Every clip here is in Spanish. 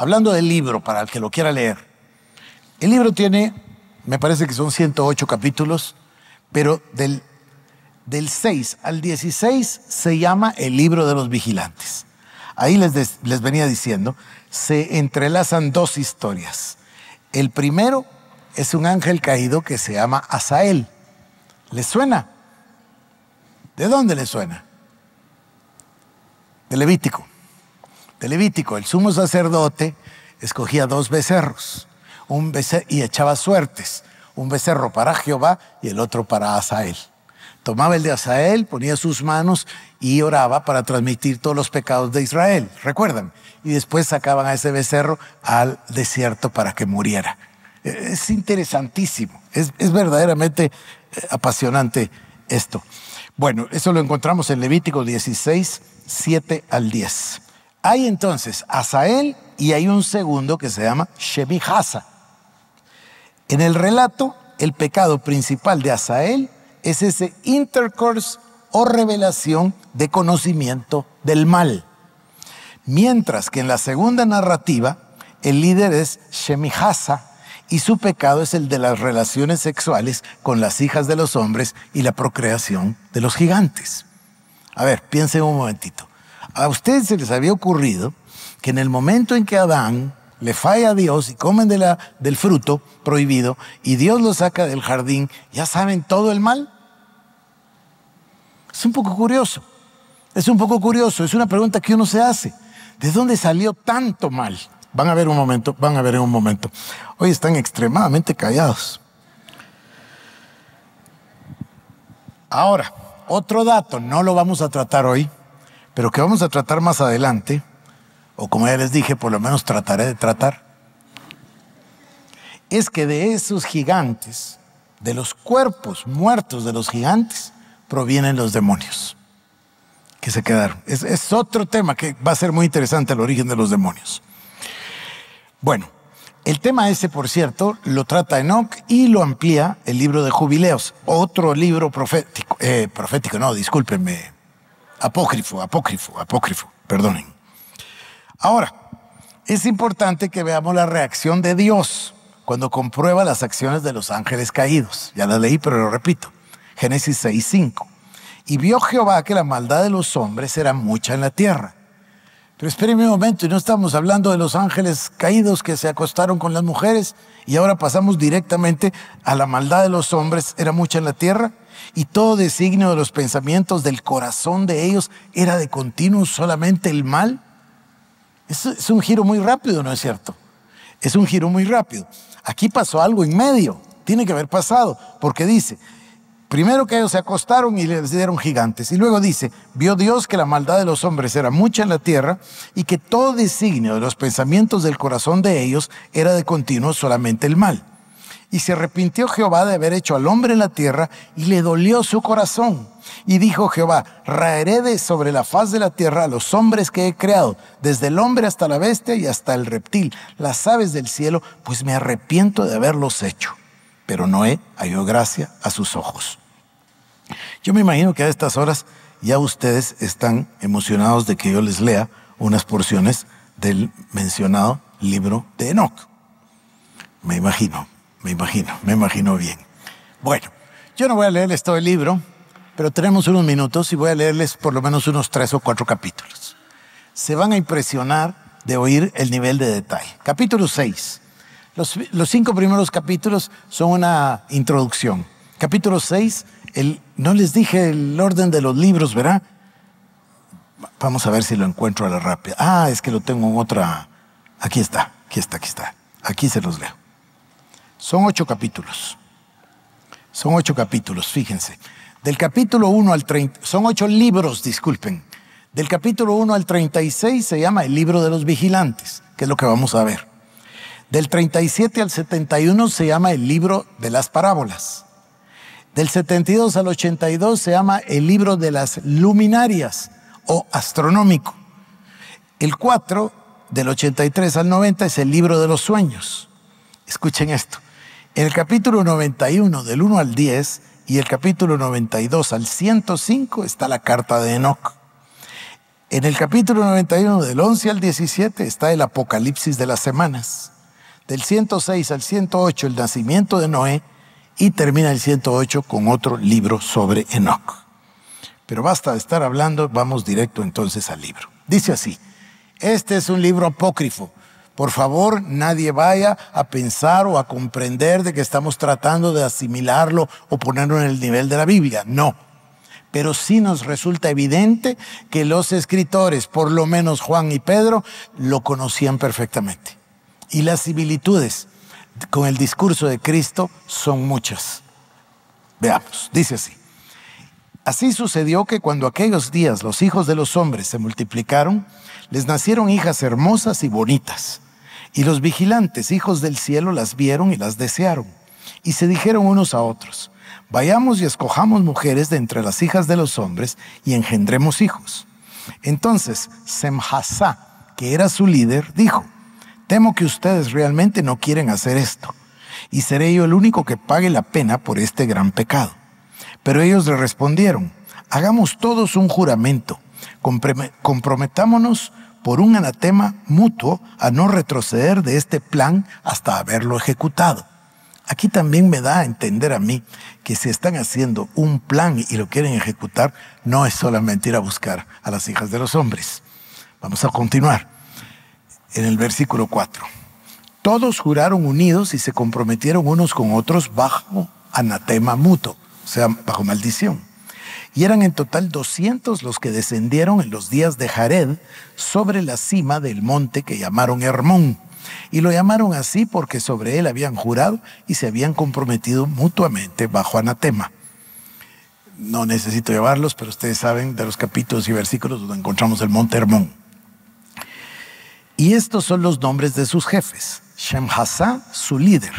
Hablando del libro, para el que lo quiera leer. El libro tiene, me parece que son 108 capítulos, pero del, del 6 al 16 se llama el libro de los vigilantes. Ahí les, les venía diciendo, se entrelazan dos historias. El primero es un ángel caído que se llama Asael. ¿Le suena? ¿De dónde le suena? De Levítico de Levítico, el sumo sacerdote escogía dos becerros un becerro, y echaba suertes, un becerro para Jehová y el otro para Asael. Tomaba el de Asael, ponía sus manos y oraba para transmitir todos los pecados de Israel, recuerdan. Y después sacaban a ese becerro al desierto para que muriera. E-, es interesantísimo, es, es verdaderamente eh, apasionante esto. Bueno, eso lo encontramos en Levítico 16, 7 al 10. Hay entonces Asael y hay un segundo que se llama Shemihaza. En el relato, el pecado principal de Asael es ese intercourse o revelación de conocimiento del mal. Mientras que en la segunda narrativa, el líder es Shemihaza y su pecado es el de las relaciones sexuales con las hijas de los hombres y la procreación de los gigantes. A ver, piensen un momentito a ustedes se les había ocurrido que en el momento en que Adán le falla a Dios y comen del fruto prohibido y Dios lo saca del jardín, ya saben todo el mal. Es un poco curioso, es un poco curioso, es una pregunta que uno se hace. ¿De dónde salió tanto mal? Van a ver un momento, van a ver en un momento. Hoy están extremadamente callados. Ahora, otro dato, no lo vamos a tratar hoy, pero que vamos a tratar más adelante, o como ya les dije, por lo menos trataré de tratar, es que de esos gigantes, de los cuerpos muertos de los gigantes, provienen los demonios que se quedaron. Es, otro tema que va a ser muy interesante, el origen de los demonios. Bueno, el tema ese, por cierto, lo trata Enoch y lo amplía el libro de Jubileos, otro libro profético, eh, profético, no, discúlpenme, Apócrifo, apócrifo, apócrifo, perdonen. Ahora, es importante que veamos la reacción de Dios cuando comprueba las acciones de los ángeles caídos. Ya la leí, pero lo repito. Génesis 6, 5. Y vio Jehová que la maldad de los hombres era mucha en la tierra. Pero espérenme un momento, y no estamos hablando de los ángeles caídos que se acostaron con las mujeres y ahora pasamos directamente a la maldad de los hombres era mucha en la tierra y todo designio de los pensamientos del corazón de ellos era de continuo solamente el mal. Es, un giro muy rápido, ¿no es cierto? Es un giro muy rápido. Aquí pasó algo en medio, tiene que haber pasado, porque dice, Primero que ellos se acostaron y les dieron gigantes. Y luego dice, vio Dios que la maldad de los hombres era mucha en la tierra y que todo designio de los pensamientos del corazón de ellos era de continuo solamente el mal. Y se arrepintió Jehová de haber hecho al hombre en la tierra y le dolió su corazón. Y dijo Jehová, raeré de sobre la faz de la tierra a los hombres que he creado, desde el hombre hasta la bestia y hasta el reptil, las aves del cielo, pues me arrepiento de haberlos hecho. Pero Noé halló gracia a sus ojos. Yo me imagino que a estas horas ya ustedes están emocionados de que yo les lea unas porciones del mencionado libro de Enoch. Me imagino me imagino, me imagino bien. Bueno, yo no voy a leerles todo el libro, pero tenemos unos minutos y voy a leerles por lo menos unos tres o cuatro capítulos. Se van a impresionar de oír el nivel de detalle. Capítulo 6. Los, cinco primeros capítulos son una introducción. Capítulo 6, no les dije el orden de los libros, ¿verdad? Vamos a ver si lo encuentro a la rápida. Ah, es que lo tengo en otra. Aquí está, aquí está, aquí está. Aquí se los leo. Son ocho capítulos. Son ocho capítulos, fíjense. Del capítulo 1 al 30, son ocho libros, disculpen. Del capítulo 1 al 36 se llama el libro de los vigilantes, que es lo que vamos a ver. Del 37 al 71 se llama el libro de las parábolas. Del 72 al 82 se llama el libro de las luminarias o astronómico. El 4 del 83 al 90 es el libro de los sueños. Escuchen esto. En El capítulo 91 del 1 al 10 y el capítulo 92 al 105 está la carta de Enoch. En el capítulo 91 del 11 al 17 está el Apocalipsis de las Semanas. Del 106 al 108 el nacimiento de Noé y termina el 108 con otro libro sobre Enoch. Pero basta de estar hablando, vamos directo entonces al libro. Dice así, este es un libro apócrifo por favor, nadie vaya a pensar o a comprender de que estamos tratando de asimilarlo o ponerlo en el nivel de la Biblia. No. Pero sí nos resulta evidente que los escritores, por lo menos Juan y Pedro, lo conocían perfectamente. Y las similitudes con el discurso de Cristo son muchas. Veamos, dice así. Así sucedió que cuando aquellos días los hijos de los hombres se multiplicaron, les nacieron hijas hermosas y bonitas y los vigilantes, hijos del cielo, las vieron y las desearon. Y se dijeron unos a otros, vayamos y escojamos mujeres de entre las hijas de los hombres y engendremos hijos. Entonces semhazá que era su líder, dijo, temo que ustedes realmente no quieren hacer esto, y seré yo el único que pague la pena por este gran pecado. Pero ellos le respondieron, hagamos todos un juramento, comprometámonos por un anatema mutuo a no retroceder de este plan hasta haberlo ejecutado. Aquí también me da a entender a mí que si están haciendo un plan y lo quieren ejecutar, no es solamente ir a buscar a las hijas de los hombres. Vamos a continuar en el versículo 4. Todos juraron unidos y se comprometieron unos con otros bajo anatema mutuo, o sea, bajo maldición y eran en total 200 los que descendieron en los días de Jared sobre la cima del monte que llamaron Hermón. Y lo llamaron así porque sobre él habían jurado y se habían comprometido mutuamente bajo anatema. No necesito llevarlos, pero ustedes saben de los capítulos y versículos donde encontramos el monte Hermón. Y estos son los nombres de sus jefes. Shemhazá, su líder,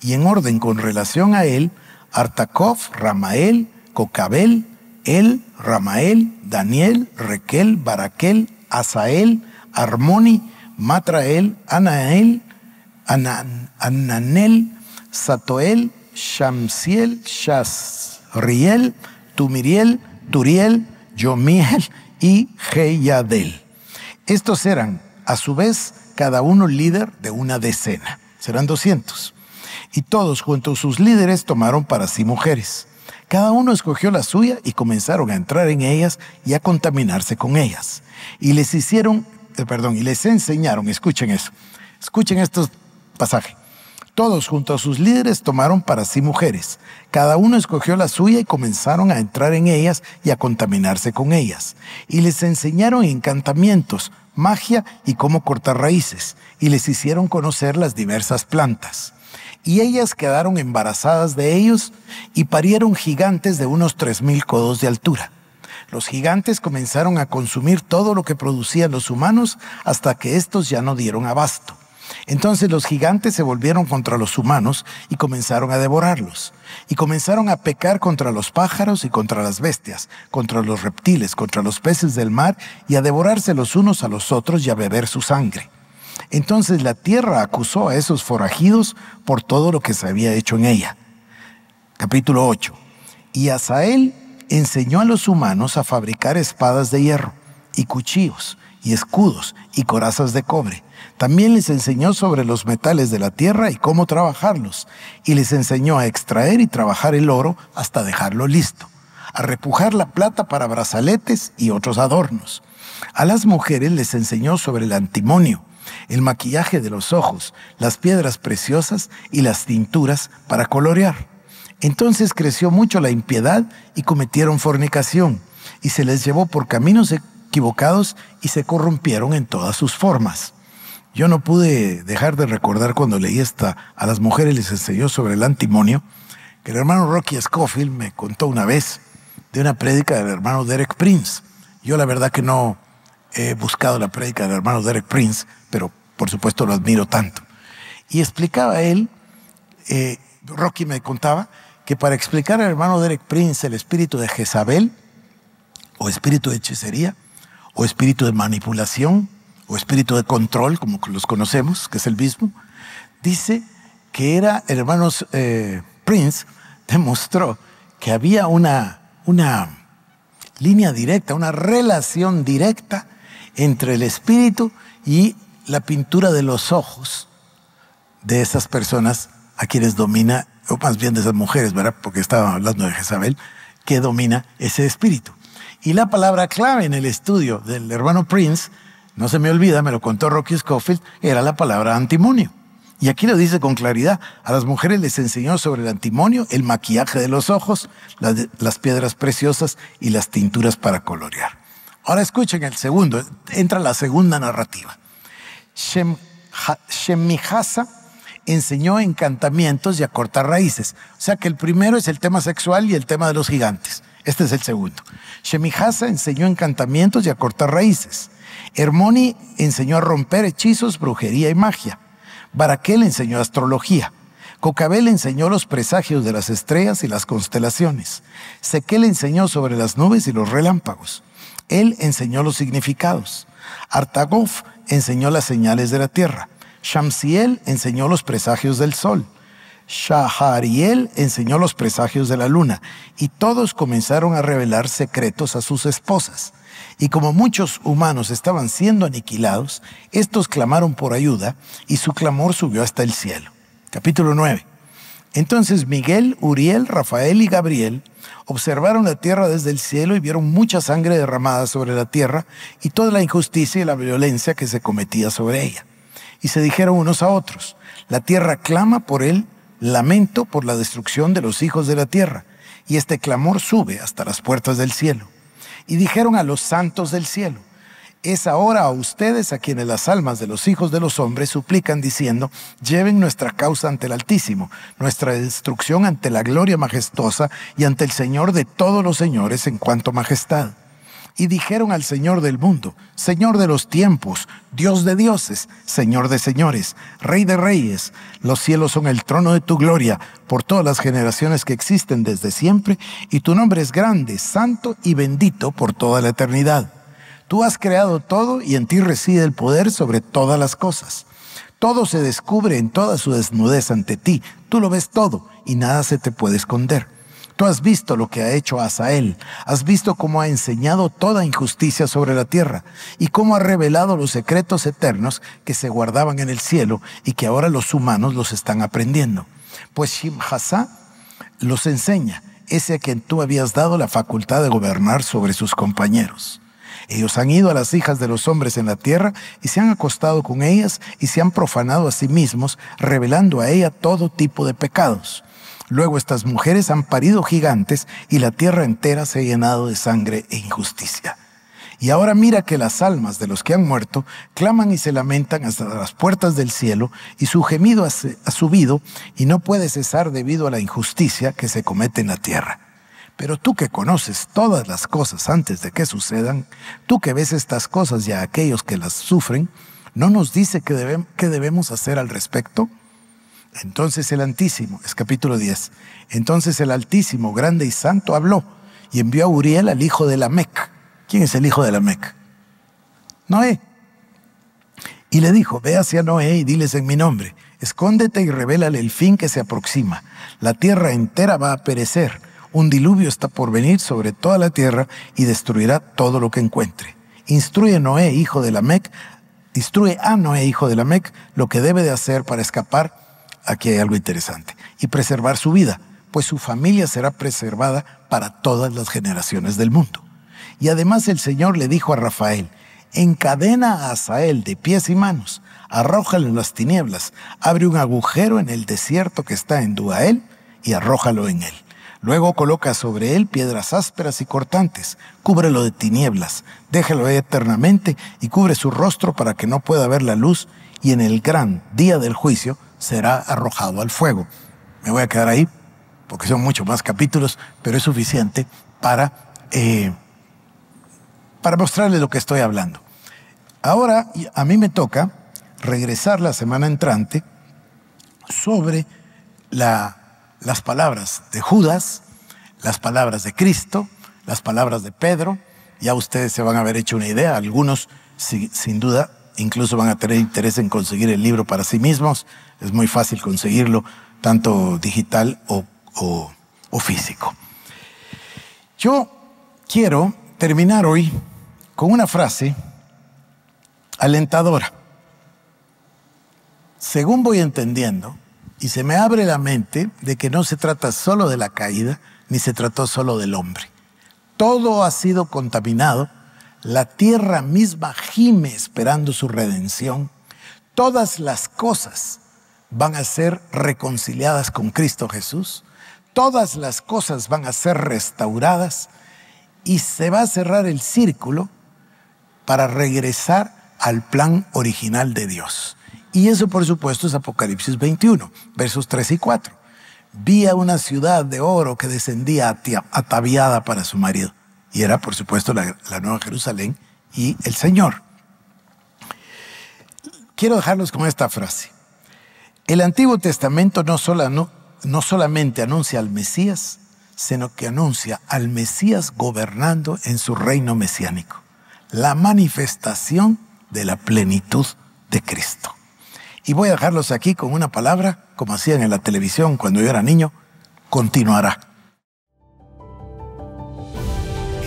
y en orden con relación a él, Artakov, Ramael, Cocabel, él, Ramael, Daniel, Requel, Baraquel, Asael, Armoni, Matrael, Anael, Ananel, Satoel, Shamsiel, Shasriel, Tumiriel, Turiel, Yomiel y Geyadel. Estos eran, a su vez, cada uno líder de una decena. Serán 200. Y todos, junto a sus líderes, tomaron para sí mujeres. Cada uno escogió la suya y comenzaron a entrar en ellas y a contaminarse con ellas. Y les hicieron, eh, perdón, y les enseñaron, escuchen eso, escuchen estos pasajes. Todos junto a sus líderes tomaron para sí mujeres. Cada uno escogió la suya y comenzaron a entrar en ellas y a contaminarse con ellas. Y les enseñaron encantamientos, magia y cómo cortar raíces. Y les hicieron conocer las diversas plantas y ellas quedaron embarazadas de ellos y parieron gigantes de unos tres mil codos de altura. Los gigantes comenzaron a consumir todo lo que producían los humanos hasta que estos ya no dieron abasto. Entonces los gigantes se volvieron contra los humanos y comenzaron a devorarlos. Y comenzaron a pecar contra los pájaros y contra las bestias, contra los reptiles, contra los peces del mar, y a devorarse los unos a los otros y a beber su sangre. Entonces la tierra acusó a esos forajidos por todo lo que se había hecho en ella. Capítulo 8. Y Asael enseñó a los humanos a fabricar espadas de hierro y cuchillos y escudos y corazas de cobre. También les enseñó sobre los metales de la tierra y cómo trabajarlos. Y les enseñó a extraer y trabajar el oro hasta dejarlo listo. A repujar la plata para brazaletes y otros adornos. A las mujeres les enseñó sobre el antimonio el maquillaje de los ojos, las piedras preciosas y las tinturas para colorear. Entonces creció mucho la impiedad y cometieron fornicación, y se les llevó por caminos equivocados y se corrompieron en todas sus formas. Yo no pude dejar de recordar cuando leí esta a las mujeres les enseñó sobre el antimonio, que el hermano Rocky Scofield me contó una vez de una prédica del hermano Derek Prince. Yo la verdad que no, he buscado la prédica del hermano Derek Prince, pero por supuesto lo admiro tanto. Y explicaba él, eh, Rocky me contaba, que para explicar al hermano Derek Prince el espíritu de Jezabel, o espíritu de hechicería, o espíritu de manipulación, o espíritu de control, como los conocemos, que es el mismo, dice que era, hermanos eh, Prince, demostró que había una, una línea directa, una relación directa entre el espíritu y la pintura de los ojos de esas personas a quienes domina, o más bien de esas mujeres, ¿verdad? Porque estaba hablando de Jezabel, que domina ese espíritu. Y la palabra clave en el estudio del hermano Prince, no se me olvida, me lo contó Rocky Scofield, era la palabra antimonio. Y aquí lo dice con claridad, a las mujeres les enseñó sobre el antimonio, el maquillaje de los ojos, las, las piedras preciosas y las tinturas para colorear. Ahora escuchen el segundo, entra la segunda narrativa. Shem, enseñó encantamientos y a cortar raíces. O sea que el primero es el tema sexual y el tema de los gigantes. Este es el segundo. Shemihaza enseñó encantamientos y a cortar raíces. Hermoni enseñó a romper hechizos, brujería y magia. Baraquel enseñó astrología. Cocabel enseñó los presagios de las estrellas y las constelaciones. Sequel enseñó sobre las nubes y los relámpagos. Él enseñó los significados. Artagof enseñó las señales de la tierra. Shamsiel enseñó los presagios del sol. Shahariel enseñó los presagios de la luna y todos comenzaron a revelar secretos a sus esposas. Y como muchos humanos estaban siendo aniquilados, estos clamaron por ayuda y su clamor subió hasta el cielo. Capítulo 9. Entonces Miguel, Uriel, Rafael y Gabriel observaron la tierra desde el cielo y vieron mucha sangre derramada sobre la tierra y toda la injusticia y la violencia que se cometía sobre ella. Y se dijeron unos a otros, la tierra clama por él, lamento por la destrucción de los hijos de la tierra, y este clamor sube hasta las puertas del cielo. Y dijeron a los santos del cielo, es ahora a ustedes a quienes las almas de los hijos de los hombres suplican diciendo, lleven nuestra causa ante el Altísimo, nuestra destrucción ante la gloria majestuosa y ante el Señor de todos los señores en cuanto majestad. Y dijeron al Señor del mundo, Señor de los tiempos, Dios de dioses, Señor de señores, Rey de reyes, los cielos son el trono de tu gloria por todas las generaciones que existen desde siempre, y tu nombre es grande, santo y bendito por toda la eternidad. Tú has creado todo y en ti reside el poder sobre todas las cosas. Todo se descubre en toda su desnudez ante ti. Tú lo ves todo y nada se te puede esconder. Tú has visto lo que ha hecho Asael, has visto cómo ha enseñado toda injusticia sobre la tierra y cómo ha revelado los secretos eternos que se guardaban en el cielo y que ahora los humanos los están aprendiendo. Pues Shimhasa los enseña, ese a quien tú habías dado la facultad de gobernar sobre sus compañeros. Ellos han ido a las hijas de los hombres en la tierra y se han acostado con ellas y se han profanado a sí mismos, revelando a ella todo tipo de pecados. Luego estas mujeres han parido gigantes y la tierra entera se ha llenado de sangre e injusticia. Y ahora mira que las almas de los que han muerto claman y se lamentan hasta las puertas del cielo, y su gemido ha subido y no puede cesar debido a la injusticia que se comete en la tierra. Pero tú que conoces todas las cosas antes de que sucedan, tú que ves estas cosas y a aquellos que las sufren, ¿no nos dice qué, debemos hacer al respecto? Entonces el Altísimo, es capítulo 10, entonces el Altísimo, grande y santo, habló y envió a Uriel al hijo de la Mec. ¿Quién es el hijo de la Mec? Noé. Y le dijo, ve hacia Noé y diles en mi nombre, escóndete y revélale el fin que se aproxima. La tierra entera va a perecer un diluvio está por venir sobre toda la tierra y destruirá todo lo que encuentre. Instruye Noé, hijo de instruye a Noé, hijo de Lamec, lo que debe de hacer para escapar. Aquí hay algo interesante. Y preservar su vida, pues su familia será preservada para todas las generaciones del mundo. Y además el Señor le dijo a Rafael, encadena a Asael de pies y manos, arrójalo en las tinieblas, abre un agujero en el desierto que está en Duael y arrójalo en él. Luego coloca sobre él piedras ásperas y cortantes, cúbrelo de tinieblas, déjalo eternamente y cubre su rostro para que no pueda ver la luz y en el gran día del juicio será arrojado al fuego. Me voy a quedar ahí porque son muchos más capítulos, pero es suficiente para, eh, para mostrarles lo que estoy hablando. Ahora a mí me toca regresar la semana entrante sobre la las palabras de Judas, las palabras de Cristo, las palabras de Pedro. Ya ustedes se van a haber hecho una idea. Algunos, sin, duda, incluso van a tener interés en conseguir el libro para sí mismos. Es muy fácil conseguirlo, tanto digital o físico. Yo quiero terminar hoy con una frase alentadora. Según voy entendiendo, y se me abre la mente de que no se trata solo de la caída, ni se trató solo del hombre. Todo ha sido contaminado, la tierra misma gime esperando su redención. Todas las cosas van a ser reconciliadas con Cristo Jesús, todas las cosas van a ser restauradas y se va a cerrar el círculo para regresar al plan original de Dios. Y eso, por supuesto, es Apocalipsis 21, versos 3 y 4. Vi una ciudad de oro que descendía ataviada para su marido. Y era, por supuesto, la, Nueva Jerusalén y el Señor. Quiero dejarlos con esta frase. El Antiguo Testamento no, no solamente anuncia al Mesías, sino que anuncia al Mesías gobernando en su reino mesiánico, la manifestación de la plenitud de Cristo. Y voy a dejarlos aquí con una palabra, como hacían en la televisión cuando yo era niño, continuará.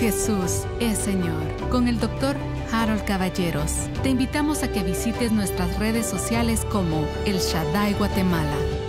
Jesús es Señor. Con el doctor Harold Caballeros, te invitamos a que visites nuestras redes sociales como El Shaddai Guatemala